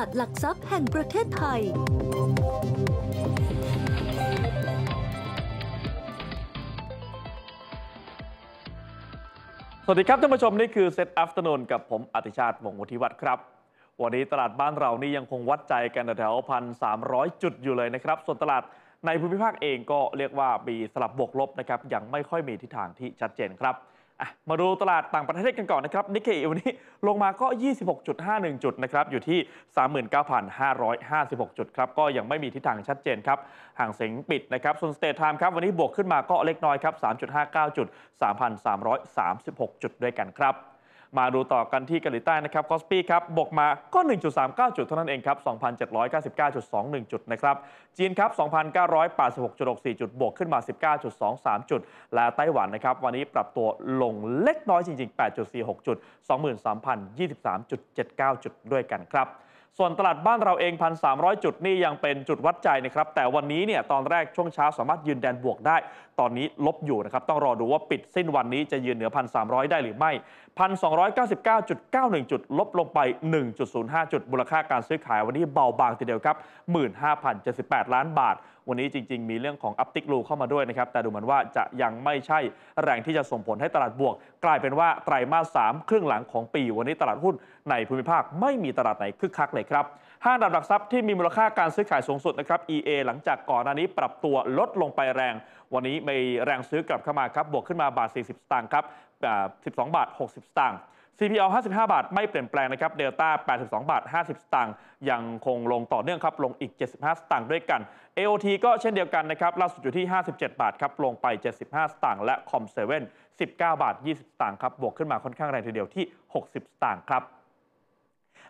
าดหลักทรัพย์แห่งประเทศไทย สวัสดีครับท่านผู้ชมนี่คือเซตอัฟเตอร์นนกับผมอติชาติวงศ์วุฒิวัฒน์ครับ วันนี้ตลาดบ้านเรานี่ยังคงวัดใจกันแถวพันสามร้อยจุดอยู่เลยนะครับ ส่วนตลาดในภูมิภาคเองก็เรียกว่ามีสลับบวกลบนะครับ ยังไม่ค่อยมีทิศทางที่ชัดเจนครับมาดูตลาดต่างประเทศกันก่อนนะครับนิกเกอิวันนี้ลงมาก็ 26.51 จุดนะครับ อยู่ที่ 39,556 จุดครับ ก็ยังไม่มีทิศทางชัดเจนครับห่างเสงปิดนะครับส่วนสเตทไทม์ครับวันนี้บวกขึ้นมาก็เล็กน้อยครับ 3.59 จุด 3,336 จุดด้วยกันครับมาดูต่อกันที่เกาหลีใต้นะครับคอสปีครับบวกมาก็ 1.39 จุดเท่านั้นเองครับ 2,799.21 จุดนะครับ จีนครับ 2,986.64จุดบวกขึ้นมา 19.23 จุด และไต้หวันนะครับ วันนี้ปรับตัวลงเล็กน้อยจริงๆ 8.46 จุด 23,023.79 จุดด้วยกันครับส่วนตลาดบ้านเราเอง 1,300 จุดนี่ยังเป็นจุดวัดใจนะครับ แต่วันนี้เนี่ยตอนแรกช่วงเช้าสามารถยืนแดนบวกได้ ตอนนี้ลบอยู่นะครับ ต้องรอดูว่าปิดสิ้นวันนี้จะยืนเหนือ 1,300 ได้หรือไม่ 1,299.91 จุดลบลงไป 1.05 จุดมูลค่าการซื้อขายวันนี้เบาบางทีเดียวครับ 15,078 ล้านบาทวันนี้จริงๆมีเรื่องของอัพติกลูเข้ามาด้วยนะครับ แต่ดูเหมือนว่าจะยังไม่ใช่แรงที่จะส่งผลให้ตลาดบวก กลายเป็นว่าไตรมาสสามครึ่งหลังของปีวันนี้ตลาดหุ้น ในภูมิภาคไม่มีตลาดไหนคึกคักเลยครับห้างดับหลักทรัพย์ที่มีมูลค่าการซื้อขายสูงสุดนะครับ EA หลังจากก่อนหน้านี้ปรับตัวลดลงไปแรง วันนี้มีแรงซื้อกลับเข้ามาครับบวกขึ้นมาบาท 40สตางค์ครับ12บาท60 สตางค์ c p l 55 บาทไม่เปลี่ยนแปลงนะครับเดลต้า82 บาท 50 สตางค์ยังคงลงต่อเนื่องครับ ลงอีก 75 สตางค์ด้วยกัน AOT ก็เช่นเดียวกันนะครับล่าสุดอยู่ที่ 57 บาทครับ ลงไป 75 สตางค์และคอมเซเว่น19 บาท 20 สตางค์ครับ บวกขึ้นมาค่อนข้างแรงทีเดียวที่ 60 สตางค์ครับ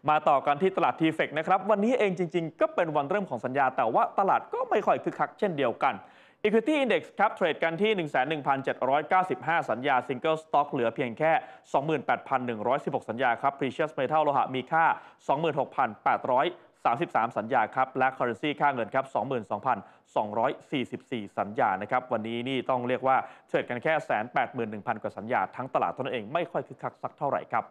มาต่อกันที่ตลาดทีเฟกนะครับวันนี้เองจริงๆ ก็เป็นวันเริ่มของสัญญาแต่ว่าตลาดก็ไม่ค่อยคึกคัก เช่นเดียวกัน Equity Index ครับเทรดกันที่ 11,795 สัญญา Single Stock เหลือเพียงแค่ 28,116 สัญญาครับ Precious Metal โลหะมีค่า 26,833 สัญญาครับ และ Currency ค่าเงินครับ 22,244 สัญญา นะครับ วันนี้นี่ต้องเรียกว่าเทรดกันแค่ 181,000กว่าสัญญาทั้งตลาดตัวนเองไม่ค่อยคึกคักสักเท่าไหร่ครับ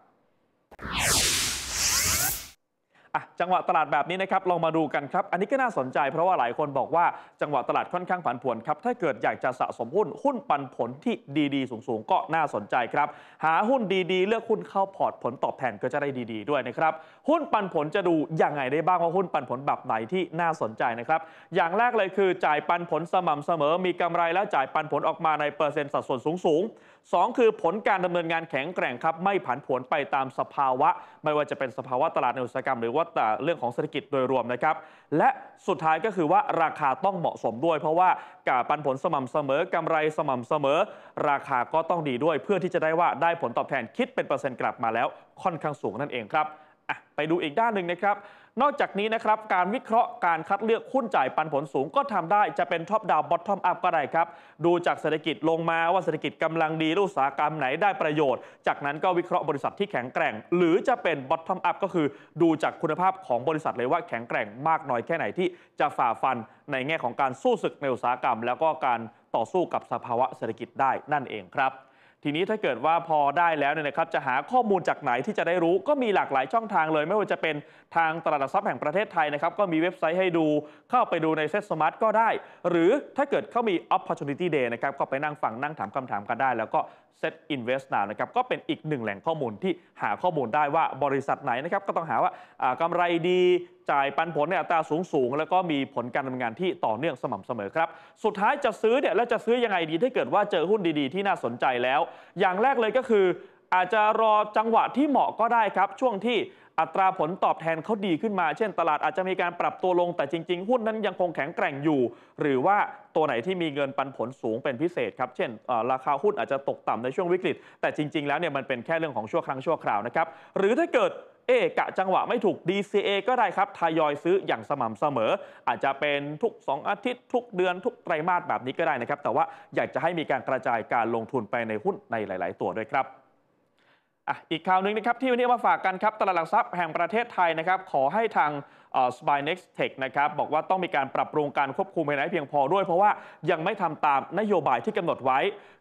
อ่ะจังหวะตลาดแบบนี้นะครับลองมาดูกันครับ อันนี้ก็น่าสนใจเพราะว่าหลายคนบอกว่าจังหวะตลาดค่อนข้างผันผวนครับถ้าเกิดอยากจะสะสมหุ้น หุ้นปันผลที่ดีๆสูงๆ ก็น่าสนใจครับ หาหุ้นดีๆ เลือกหุ้นเข้าพอร์ตผลตอบแทนก็จะได้ดีๆด้วยนะครับหุ้นปันผลจะดูยังไงได้บ้างว่าหุ้นปันผลแบบไหนที่น่าสนใจนะครับอย่างแรกเลยคือ จ่ายปันผลสม่ำเสมอมีกำไรแล้วจ่ายปันผลออกมาในเปอร์เซ็นต์สัดส่วนสูงๆ2 คือผลการดำเนินงานแข็งแกร่งครับ ไม่ผันผวนไปตามสภาวะ ไม่ว่าจะเป็นสภาวะตลาดในอุตสาหกรรมหรือว่าแต่เรื่องของเศรษฐกิจโดยรวมนะครับ และสุดท้ายก็คือว่าราคาต้องเหมาะสมด้วย เพราะว่าการปันผลสม่ำเสมอกำไรสม่ำเสมอ ราคาก็ต้องดีด้วยเพื่อที่จะได้ว่าได้ผลตอบแทนคิดเป็นเปอร์เซ็นต์กลับมาแล้ว ค่อนข้างสูงนั่นเองครับอะไปดูอีกด้านหนึ่งนะครับ นอกจากนี้นะครับ การวิเคราะห์การคัดเลือกหุ้นจ่ายปันผลสูงก็ทำได้จะเป็นท็อปดาวบอททอมอัพก็ได้ครับ ดูจากเศรษฐกิจลงมา ว่าเศรษฐกิจกำลังดีอุตสาหกรรมไหนได้ประโยชน์ จากนั้นก็วิเคราะห์บริษัทที่แข็งแกร่ง หรือจะเป็นบอททอมอัพก็คือดูจากคุณภาพของบริษัทเลยว่าแข็งแกร่งมากน้อยแค่ไหนที่จะฝ่าฟันในแง่ของการสู้ศึกในอุตสาหกรรม แล้วก็การต่อสู้กับสภาวะเศรษฐกิจได้นั่นเองครับทีนี้ถ้าเกิดว่าพอได้แล้วเนี่ยนะครับจะหาข้อมูลจากไหนที่จะได้รู้ ก็มีหลากหลายช่องทางเลย ไม่ว่าจะเป็นทางตลาดซับแห่งประเทศไทยนะครับก็มีเว็บไซต์ให้ดูเข้าไปดูในเซ็ตสมาร์ทก็ได้ หรือถ้าเกิดเขามี opportunity day นะครับก็ไปนั่งฟังนั่งถามคำถามกันได้ แล้วก็เซ็ต invest now นะครับก็เป็นอีกหนึ่งแหล่งข้อมูลที่หาข้อมูลได้ว่าบริษัทไหนนะครับก็ต้องหาว่ากำไรดีจ่ายปันผลในอัตราสูงสูงแล้วก็มีผลการดำเนินงานที่ต่อเนื่องสม่ำเสมอครับ สุดท้ายจะซื้อเนี่ยแล้วจะซื้อยังไงดีถ้าเกิดว่าเจอหุ้นดีๆ ที่น่าสนใจแล้ว อย่างแรกเลยก็คืออาจจะรอจังหวะที่เหมาะก็ได้ครับ ช่วงที่อัตราผลตอบแทนเขาดีขึ้นมา เช่น ตลาดอาจจะมีการปรับตัวลงแต่จริงๆหุ้นนั้นยังคงแข็งแกร่งอยู่ หรือว่าตัวไหนที่มีเงินปันผลสูงเป็นพิเศษครับเช่นราคาหุ้นอาจจะตกต่ำในช่วงวิกฤต แต่จริงๆแล้วเนี่ยมันเป็นแค่เรื่องของชั่วครั้งชั่วคราวนะครับ หรือถ้าเกิดเอกะจังหวะไม่ถูก DCA ก็ได้ครับทยอยซื้ออย่างสม่ำเสมอ อาจจะเป็นทุก 2 อาทิตย์ ทุกเดือน ทุกไตรมาสแบบนี้ก็ได้นะครับ แต่ว่าอยากจะให้มีการกระจายการลงทุนไปในหุ้นในหลายๆตัวด้วยครับอ่ะอีกข่าวหนึ่งนะครับ ที่วันนี้มาฝากกันครับตลาดหลักทรัพย์แห่งประเทศไทยนะครับ ขอให้ทางสปายเน็กซ์เทคนะครับ บอกว่าต้องมีการปรับปรุงการควบคุมภายในเพียงพอด้วยเพราะว่ายังไม่ทำตามนโยบายที่กำหนดไว้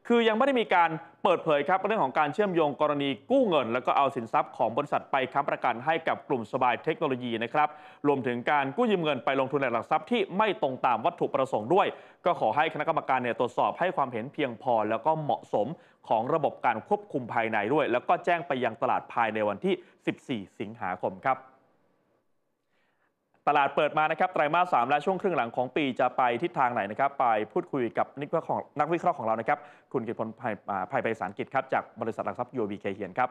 คือยังไม่ได้มีการเปิดเผยครับเรื่องของการเชื่อมโยงกรณีกู้เงินแล้วก็เอาสินทรัพย์ของบริษัทไปค้ำประกันให้กับกลุ่มสบายเทคโนโลยีนะครับรวมถึงการกู้ยืมเงินไปลงทุนในหลักทรัพย์ ที่ไม่ตรงตามวัตถุประสงค์ด้วย ก็ขอให้คณะกรรมการเนี่ยตรวจสอบให้ความเห็นเพียงพอแล้วก็เหมาะสมของระบบการควบคุมภายในด้วย แล้วก็แจ้งไปยังตลาดภายในวันที่ 14 สิงหาคมครับ ตลาดเปิดมานะครับไตรมาสสามและช่วงครึ่งหลังของปีจะไปทิศทางไหนนะครับ ไปพูดคุยกับนักวิเคราะห์ของเรานะครับคุณกิตพลภัยไปสารกิจครับจากบริษัทหลักทรัพย์ยูบีเคเฮียนครับ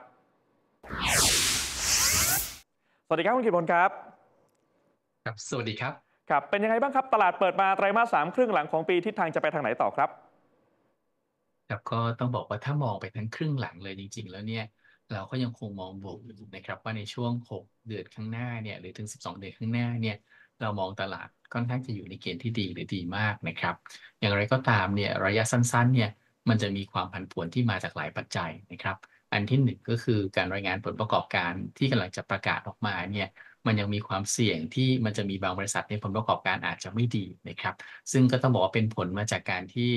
สวัสดีครับคุณกิตพลครับครับ สวัสดีครับ ครับเป็นยังไงบ้างครับตลาดเปิดมาไตรมาสสามครึ่งหลังของปีทิศทางจะไปทางไหนต่อครับครับก็ต้องบอกว่าถ้ามองไปทั้งครึ่งหลังเลยจริง ๆ แล้วเนี่ยเราก็ยังคงมองบวกอยู่นะครับ ว่าในช่วง 6 เดือนข้างหน้าเนี่ยหรือถึง 12 เดือนข้างหน้าเนี่ยเรามองตลาดค่อนข้างจะอยู่ในเกณฑ์ที่ดีหรือดีมากนะครับ อย่างไรก็ตามเนี่ยระยะสั้นๆเนี่ยมันจะมีความผันผวนที่มาจากหลายปัจจัยนะครับ อันที่หนึ่งก็คือการรายงานผลประกอบการที่กำลังจะประกาศออกมาเนี่ยมันยังมีความเสี่ยงที่มันจะมีบางบริษัทในผลประกอบการอาจจะไม่ดีนะครับ ซึ่งก็ต้องบอกว่าเป็นผลมาจากการที่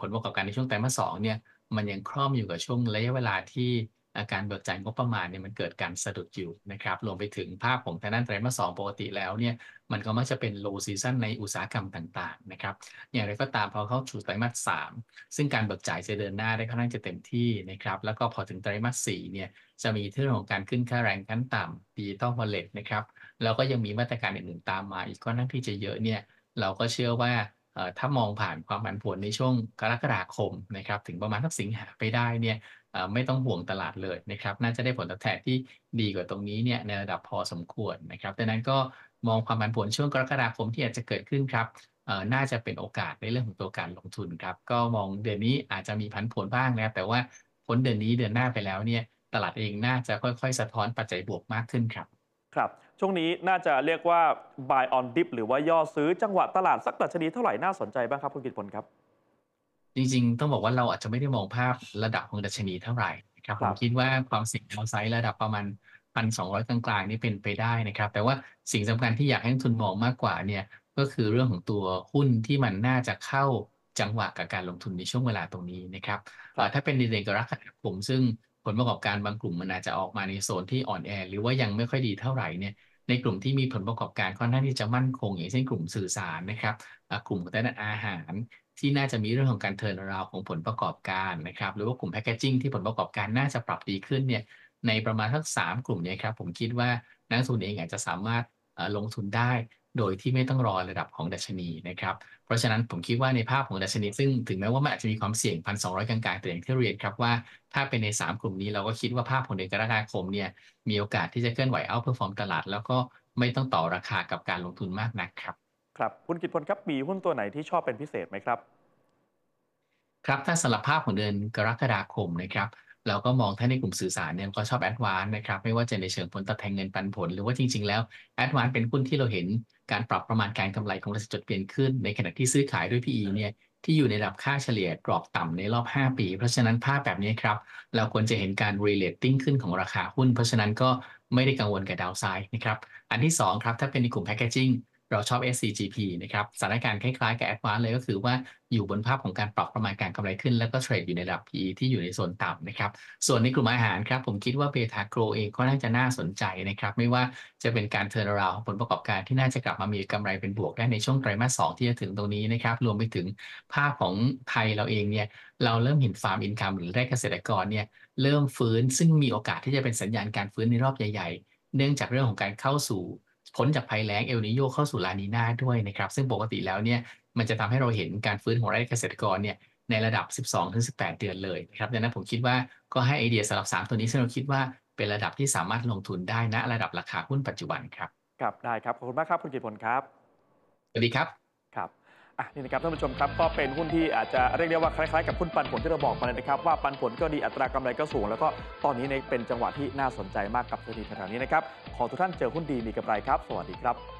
ผลประกอบการในช่วงไตรมาสสองเนี่ยมันยังคล่อมอยู่กับช่วง ระยะเวลาที่อาการเบิกจ่ายงบประมาณเนี่ยมันเกิดการสะดุดอยู่นะครับรวมไปถึงภาพของทางด้านไตรมาสสองปกติแล้วเนี่ยมันก็มักจะเป็นโลซีซันในอุตสาหกรรมต่างๆนะครับอย่างไรก็ตามพอเข้าสู่ไตรมาสสามซึ่งการเบิกจ่ายจะเดินหน้าได้ค่อนข้างจะเต็มที่นะครับแล้วก็พอถึงไตรมาสสี่เนี่ยจะมีเรื่องของการขึ้นค่าแรงขั้นต่ำดิจิตอลวอลเล็ตนะครับแล้วก็ยังมีมาตรการอื่นๆ ตามมา อีกค่อนข้างที่จะเยอะเนี่ยเราก็เชื่อว่าถ้ามองผ่านความผันผวนในช่วงกรกฎาคมนะครับถึงประมาณทักสิงหาไปได้เนี่ยไม่ต้องห่วงตลาดเลยนะครับน่าจะได้ผลตอบแทนที่ดีกว่าตรงนี้เนี่ยในระดับพอสมควรนะครับดังนั้นก็มองความผันผวนช่วงกรกฎาคมที่อาจจะเกิดขึ้นครับน่าจะเป็นโอกาสในเรื่องของตัวการลงทุนครับ ก็มองเดือนนี้อาจจะมีผันผวนบ้างนะแต่ว่าพ้นเดือนนี้เดือนหน้าไปแล้วเนี่ยตลาดเองน่าจะค่อยๆ สะท้อนปัจจัยบวกมากขึ้นครับ ครับช่วงนี้น่าจะเรียกว่า buy on dip หรือว่าย่อซื้อจังหวะตลาดสักตัชนีเท่าไหร่น่าสนใจบ้างครับคุณกิตพลครับ จริงๆ ต้องบอกว่าเราอาจจะไม่ได้มองภาพระดับของดัชนีเท่าไหร่นะครับผมคิดว่าความเสี่ยงเอาไซส์ระดับประมาณพันสองร้อยกลางๆนี่เป็นไปได้นะครับแต่ว่าสิ่งสำคัญที่อยากให้ทุนมองมากกว่าเนี่ยก็คือเรื่องของตัวหุ้นที่มันน่าจะเข้าจังหวะกับการลงทุนในช่วงเวลาตรงนี้นะครับถ้าเป็นในเดือนกรกฎาผมซึ่งผลประกอบการบางกลุ่มมันอาจจะออกมาในโซนที่อ่อนแอหรือว่ายังไม่ค่อยดีเท่าไหร่เนี่ยในกลุ่มที่มีผลประกอบการ ค่อนข้างที่จะมั่นคงอย่างเช่นกลุ่มสื่อสารนะครับกลุ่มด้านอาหาร ที่น่าจะมีเรื่องของการเทิร์นราวของผลประกอบการนะครับ หรือว่ากลุ่มแพคเกจิ้งที่ผลประกอบการน่าจะปรับดีขึ้นเนี่ยในประมาณทั้ง3กลุ่มนี้ครับผมคิดว่านักทุนเองอาจจะสามารถลงทุนได้โดยที่ไม่ต้องรอระดับของดัชนีนะครับ เพราะฉะนั้นผมคิดว่าในภาพของดัชนีซึ่งถึงแม้ว่ามันอาจจะมีความเสี่ยง1,200กลางๆแต่อย่างที่เรียนครับว่า ถ้าเป็นใน 3 กลุ่มนี้เราก็คิดว่าภาพของเดือนกรกฎาคมเนี่ยมีโอกาสที่จะเคลื่อนไหวเอาเพื่อฟอร์มตลาด แล้วก็ไม่ต้องต่อราคากับการลงทุนมากนักครับ ครับคุณกิตพลครับมีหุ้นตัวไหนที่ชอบเป็นพิเศษไหมครับ ครับถ้าสำหรับภาพของเดือนกรกฎาคมนะครับเราก็มองถ้าในกลุ่มสื่อสารเนี่ยก็ชอบแอดวานนะครับไม่ว่าจะในเชิงผลตอบแทนเงินปันผลหรือว่าจริงๆแล้วแอดวานเป็นหุ้นที่เราเห็นการปรับประมาณการกำไรของบริษัทจดเปลี่ยนขึ้นในขณะที่ซื้อขายด้วย PE เนี่ยที่อยู่ในระดับค่าเฉลี่ยกรอบต่ำในรอบ 5 ปี เพราะฉะนั้นภาพแบบนี้ครับเราควรจะเห็นการ relating ขึ้นของราคาหุ้น เพราะฉะนั้นก็ไม่ได้กังวลกับดาวไซด์นะครับอันที่2ครับถ้าเป็นในกลุ่มแพคเกจิ้งเราชอบ SCGP นะครับสถานการณ์คล้ายๆ กับ Advance เลยก็คือว่าอยู่บนภาพของการปรับประมาณการกำไรขึ้น แล้วก็เทรดอยู่ในระดับ PE ที่อยู่ในโซนต่ำนะครับส่วนในกลุ่มอาหารครับผมคิดว่าเพทาโกรเองก็น่าจะน่าสนใจนะครับไม่ว่าจะเป็นการเทอร์นาราวผลประกอบการที่น่าจะกลับมามีกำไรเป็นบวกได้ในช่วงไตรมาสสที่จะถึงตรงนี้นะครับรวมไปถึงภาพของไทยเราเองเนี่ยเราเริ่มเห็นฟาร์มอินคัมหรือแรกเกษตรกรเนี่ยเริ่มฟื้นซึ่งมีโอกาสที่จะเป็นสัญญาณการฟื้นในรอบใหญ่ ๆ เนื่องจากเรื่องของการเข้าสู่พ้นจากภัยแล้งเอลนิโยเข้าสู่ลานีนาด้วยนะครับ ซึ่งปกติแล้วเนี่ยมันจะทำให้เราเห็นการฟื้นของไร่เกษตรกรเนี่ยในระดับ 12-18 เดือนเลยนะครับดังนั้นผมคิดว่าก็ให้ไอเดียสำหรับ 3 ตัวนี้ ซึ่งเราคิดว่าเป็นระดับที่สามารถลงทุนได้ณนะระดับราคาหุ้นปัจจุบันครับครับได้ครับ ขอบคุณมากครับ คุณกิตพลครับสวัสดีครับครับอ่ะนี่นะครับท่านผู้ชมครับก็เป็นหุ้นที่อาจจะเรียกได้ว่าคล้ายๆ กับหุ้นปันผลที่เราบอกมาเลยนะครับว่าปันผลก็ดีอัตรากำไรก็สูงแล้วก็ตอนนี้ในเป็นจังหวะที่น่าสนใจมากกับเศรษฐีแถวนี้นะครับขอทุกท่านเจอหุ้นดีมีกำไรครับสวัสดีครับ